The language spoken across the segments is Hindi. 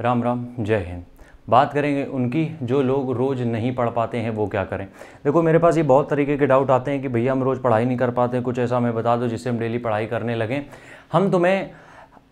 राम राम जय हिंद बात करेंगे उनकी जो लोग रोज़ नहीं पढ़ पाते हैं वो क्या करें देखो मेरे पास ये बहुत तरीके के डाउट आते हैं कि भैया हम रोज़ पढ़ाई नहीं कर पाते कुछ ऐसा हमें बता दो जिससे हम डेली पढ़ाई करने लगें हम तुम्हें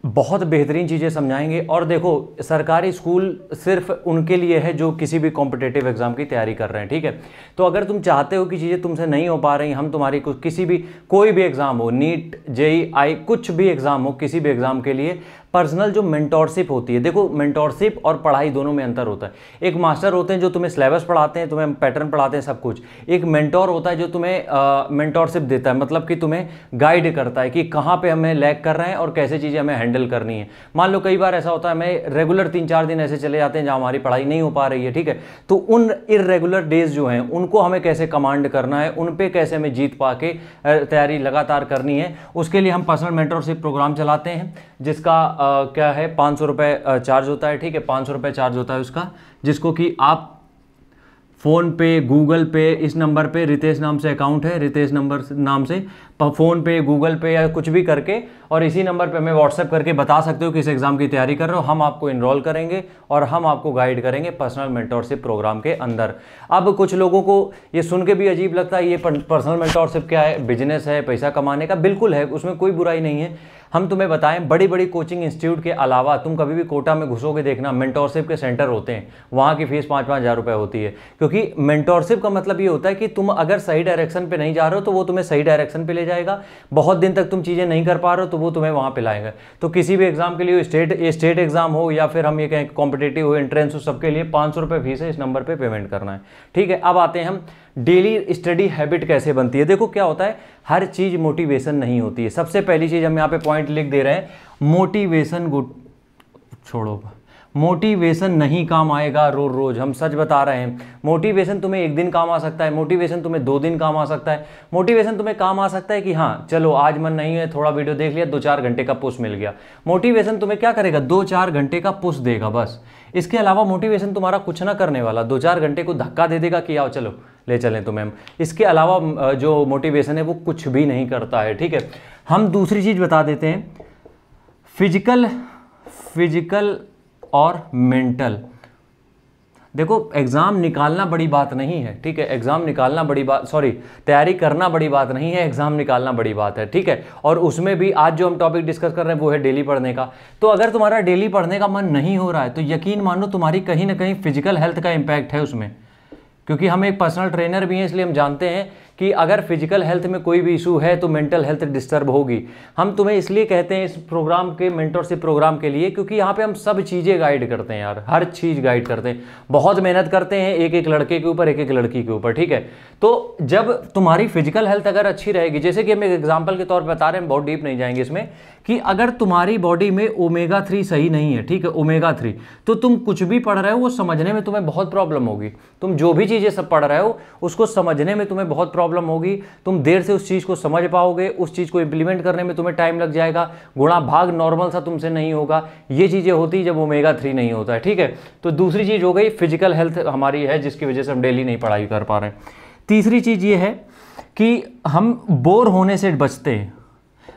बहुत बेहतरीन चीज़ें समझाएंगे और देखो सरकारी स्कूल सिर्फ उनके लिए है जो किसी भी कॉम्पिटेटिव एग्ज़ाम की तैयारी कर रहे हैं ठीक है तो अगर तुम चाहते हो कि चीज़ें तुमसे नहीं हो पा रही हम तुम्हारी कुछ किसी भी कोई भी एग्ज़ाम हो नीट जेई आई कुछ भी एग्ज़ाम हो किसी भी एग्ज़ाम के लिए पर्सनल जो मेंटोरशिप होती है देखो मेंटोरशिप और पढ़ाई दोनों में अंतर होता है एक मास्टर होते हैं जो तुम्हें सिलेबस पढ़ाते हैं तुम्हें पैटर्न पढ़ाते हैं सब कुछ एक मेंटोर होता है जो तुम्हें मेंटोरशिप देता है मतलब कि तुम्हें गाइड करता है कि कहाँ पर हमें लैग कर रहे हैं और कैसे चीज़ें हमें हैंडल करनी है मान लो कई बार ऐसा होता है हमें रेगुलर तीन चार दिन ऐसे चले जाते हैं जहाँ हमारी पढ़ाई नहीं हो पा रही है ठीक है तो उन इरेगुलर डेज जो हैं उनको हमें कैसे कमांड करना है उन पर कैसे हमें जीत पा के तैयारी लगातार करनी है उसके लिए हम पर्सनल मेंटोरशिप प्रोग्राम चलाते हैं जिसका आ, क्या है पाँच सौ रुपये चार्ज होता है ठीक है पाँच सौ रुपये चार्ज होता है उसका जिसको कि आप फ़ोन पे गूगल पे इस नंबर पे रितेश नाम से अकाउंट है रितेश नंबर नाम से फ़ोन पे गूगल पे या कुछ भी करके और इसी नंबर पे हमें व्हाट्सअप करके बता सकते हो इस एग्ज़ाम की तैयारी कर रहे हो हम आपको इनरोल करेंगे और हम आपको गाइड करेंगे पर्सनल मेंटोरशिप प्रोग्राम के अंदर अब कुछ लोगों को ये सुन के भी अजीब लगता है ये पर्सनल मेंटोरशिप क्या है बिजनेस है पैसा कमाने का बिल्कुल है उसमें कोई बुराई नहीं है हम तुम्हें बताएं बड़ी बड़ी कोचिंग इंस्टीट्यूट के अलावा तुम कभी भी कोटा में घुसोगे देखना मेंटोरशिप के सेंटर होते हैं वहाँ की फीस पाँच पाँच हज़ार रुपये होती है क्योंकि मेंटोरशिप का मतलब ये होता है कि तुम अगर सही डायरेक्शन पर नहीं जा रहे हो तो वो तुम्हें सही डायरेक्शन पर ले जाएगा बहुत दिन तक तुम चीज़ें नहीं कर पा रहे हो तो वो तुम्हें वहाँ पर लाएंगे तो किसी भी एग्ज़ाम के लिए स्टेट स्टेट एग्ज़ाम हो या फिर हम ये कहें कॉम्पिटेटिव हो एंट्रेंस हो सबके लिए पाँच सौ फीस है इस नंबर पर पेमेंट करना है ठीक है अब आते हैं हम डेली स्टडी हैबिट कैसे बनती है देखो क्या होता है हर चीज़ मोटिवेशन नहीं होती है सबसे पहली चीज़ हम यहाँ पे पॉइंट लिख दे रहे हैं मोटिवेशन गुड छोड़ो मोटिवेशन नहीं काम आएगा रोज़ रोज़ हम सच बता रहे हैं मोटिवेशन तुम्हें एक दिन काम आ सकता है मोटिवेशन तुम्हें दो दिन काम आ सकता है मोटिवेशन तुम्हें काम आ सकता है कि हाँ चलो आज मन नहीं है थोड़ा वीडियो देख लिया दो चार घंटे का पुश मिल गया मोटिवेशन तुम्हें क्या करेगा दो चार घंटे का पुश देगा बस इसके अलावा मोटिवेशन तुम्हारा कुछ ना करने वाला दो चार घंटे को धक्का दे देगा कि आओ चलो ले चलें तो मैम इसके अलावा जो मोटिवेशन है वो कुछ भी नहीं करता है ठीक है हम दूसरी चीज़ बता देते हैं फिजिकल फिजिकल और मेंटल देखो एग्ज़ाम निकालना बड़ी बात नहीं है ठीक है एग्ज़ाम निकालना बड़ी बात सॉरी तैयारी करना बड़ी बात नहीं है एग्ज़ाम निकालना बड़ी बात है ठीक है और उसमें भी आज जो हम टॉपिक डिस्कस कर रहे हैं वो है डेली पढ़ने का तो अगर तुम्हारा डेली पढ़ने का मन नहीं हो रहा है तो यकीन मानो तुम्हारी कहीं ना कहीं फिजिकल हेल्थ का इम्पैक्ट है उसमें क्योंकि हम एक पर्सनल ट्रेनर भी हैं इसलिए हम जानते हैं कि अगर फिजिकल हेल्थ में कोई भी इशू है तो मेंटल हेल्थ डिस्टर्ब होगी हम तुम्हें इसलिए कहते हैं इस प्रोग्राम के मेंटरशिप प्रोग्राम के लिए क्योंकि यहाँ पे हम सब चीज़ें गाइड करते हैं यार हर चीज़ गाइड करते हैं बहुत मेहनत करते हैं एक एक लड़के के ऊपर एक एक लड़की के ऊपर ठीक है तो जब तुम्हारी फिजिकल हेल्थ अगर अच्छी रहेगी जैसे कि हम एक एग्जाम्पल के तौर पर बता रहे हैं बहुत डीप नहीं जाएंगे इसमें कि अगर तुम्हारी बॉडी में ओमेगा थ्री सही नहीं है ठीक है ओमेगा थ्री तो तुम कुछ भी पढ़ रहे हो वो समझने में तुम्हें बहुत प्रॉब्लम होगी तुम जो भी चीज़ें सब पढ़ रहे हो उसको समझने में तुम्हें बहुत प्रॉब्लम प्रॉब्लम होगी तुम देर से उस चीज़ को समझ पाओगे उस चीज़ को इम्प्लीमेंट करने में तुम्हें टाइम लग जाएगा गुणा भाग नॉर्मल सा तुमसे नहीं होगा ये चीज़ें होती जब ओमेगा थ्री नहीं होता है ठीक है तो दूसरी चीज़ हो गई फिजिकल हेल्थ हमारी है जिसकी वजह से हम डेली नहीं पढ़ाई कर पा रहे तीसरी चीज़ ये है कि हम बोर होने से बचते हैं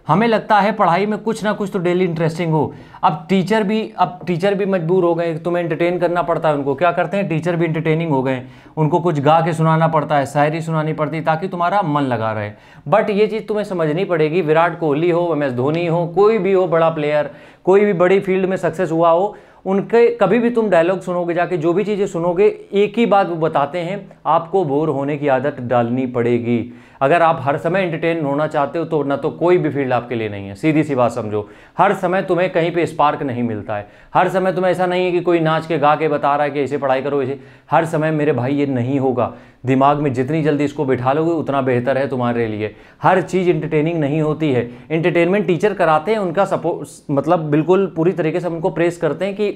हमें लगता है पढ़ाई में कुछ ना कुछ तो डेली इंटरेस्टिंग हो अब टीचर भी अब टीचर भी मजबूर हो गए तुम्हें एंटरटेन करना पड़ता है उनको क्या करते हैं टीचर भी इंटरटेनिंग हो गए उनको कुछ गा के सुनाना पड़ता है शायरी सुनानी पड़ती है ताकि तुम्हारा मन लगा रहे बट ये चीज़ तुम्हें समझनी पड़ेगी विराट कोहली हो एम एस धोनी हो कोई भी हो बड़ा प्लेयर कोई भी बड़ी फील्ड में सक्सेस हुआ हो उनके कभी भी तुम डायलॉग सुनोगे जाके जो भी चीज़ें सुनोगे एक ही बात वो बताते हैं आपको बोर होने की आदत डालनी पड़ेगी अगर आप हर समय एंटरटेन होना चाहते हो तो ना तो कोई भी फील्ड आपके लिए नहीं है सीधी सी बात समझो हर समय तुम्हें कहीं पे स्पार्क नहीं मिलता है हर समय तुम्हें ऐसा नहीं है कि कोई नाच के गा के बता रहा है कि ऐसे पढ़ाई करो ऐसे हर समय मेरे भाई ये नहीं होगा दिमाग में जितनी जल्दी इसको बिठा लोगे उतना बेहतर है तुम्हारे लिए हर चीज़ इंटरटेनिंग नहीं होती है इंटरटेनमेंट टीचर कराते हैं उनका सपोर्ट मतलब बिल्कुल पूरी तरीके से उनको प्रेस करते हैं कि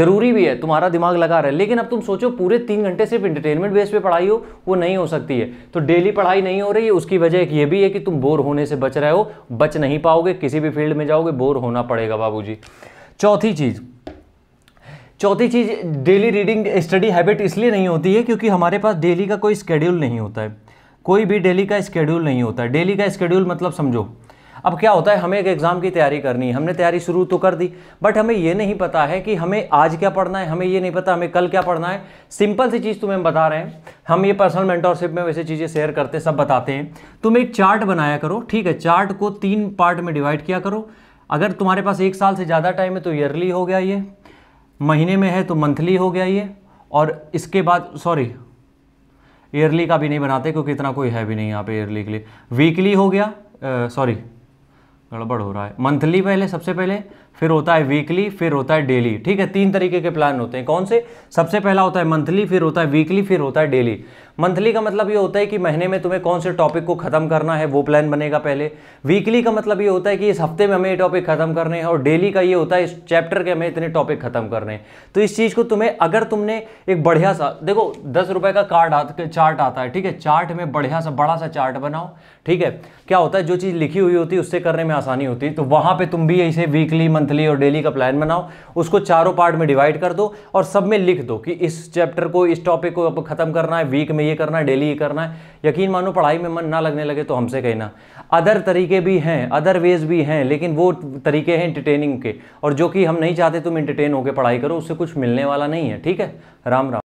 ज़रूरी भी है तुम्हारा दिमाग लगा रहा है लेकिन अब तुम सोचो पूरे तीन घंटे सिर्फ इंटरटेनमेंट बेस पे पढ़ाई हो वो नहीं हो सकती है तो डेली पढ़ाई नहीं हो रही है उसकी वजह एक ये भी है कि तुम बोर होने से बच रहे हो बच नहीं पाओगे किसी भी फील्ड में जाओगे बोर होना पड़ेगा जी चौथी चीज़ चौथी चीज़ डेली रीडिंग स्टडी हैबिट इसलिए नहीं होती है क्योंकि हमारे पास डेली का कोई स्केड्यूल नहीं होता है कोई भी डेली का स्केड्यूल नहीं होता है डेली का स्केड्यूल मतलब समझो अब क्या होता है हमें एक एग्ज़ाम की तैयारी करनी है हमने तैयारी शुरू तो कर दी बट हमें ये नहीं पता है कि हमें आज क्या पढ़ना है हमें ये नहीं पता हमें कल क्या पढ़ना है सिंपल सी चीज़ तुम्हें बता रहे हैं हम ये पर्सनल मेंटोरशिप में वैसे चीज़ें शेयर करते सब बताते हैं तुम एक चार्ट बनाया करो ठीक है चार्ट को तीन पार्ट में डिवाइड किया करो अगर तुम्हारे पास एक साल से ज़्यादा टाइम है तो ईयरली हो गया ये महीने में है तो मंथली हो गया ये और इसके बाद सॉरी ईयरली का भी नहीं बनाते क्योंकि इतना कोई है भी नहीं यहाँ पे ईयरली के लिए वीकली हो गया सॉरी गड़बड़ हो रहा है मंथली पहले सबसे पहले फिर होता है वीकली फिर होता है डेली ठीक है तीन तरीके के प्लान होते हैं कौन से सबसे पहला होता है मंथली फिर होता है वीकली फिर होता है डेली मंथली का मतलब ये होता है कि महीने में तुम्हें कौन से टॉपिक को ख़त्म करना है वो प्लान बनेगा पहले वीकली का मतलब ये होता है कि इस हफ्ते में हमें ये टॉपिक ख़त्म करने हैं और डेली का ये होता है इस चैप्टर के हमें इतने टॉपिक ख़त्म करने हैं तो इस चीज़ को तुम्हें अगर तुमने एक बढ़िया सा देखो दस रुपये का कार्ड चार्ट आता है ठीक है चार्ट में बढ़िया सा बड़ा सा चार्ट बनाओ ठीक है क्या होता है जो चीज़ लिखी हुई होती है उससे करने में आसानी होती है तो वहाँ पर तुम भी ऐसे वीकली मंथली और डेली का प्लान बनाओ उसको चारों पार्ट में डिवाइड कर दो और सब में लिख दो कि इस चैप्टर को इस टॉपिक को ख़त्म करना है वीक में ये करना है डेली ये करना है यकीन मानो पढ़ाई में मन ना लगने लगे तो हमसे कहना अदर तरीके भी हैं अदर वेज भी हैं लेकिन वो तरीके हैं इंटरटेनिंग के और जो कि हम नहीं चाहते तुम इंटरटेन होकर पढ़ाई करो उससे कुछ मिलने वाला नहीं है ठीक है राम राम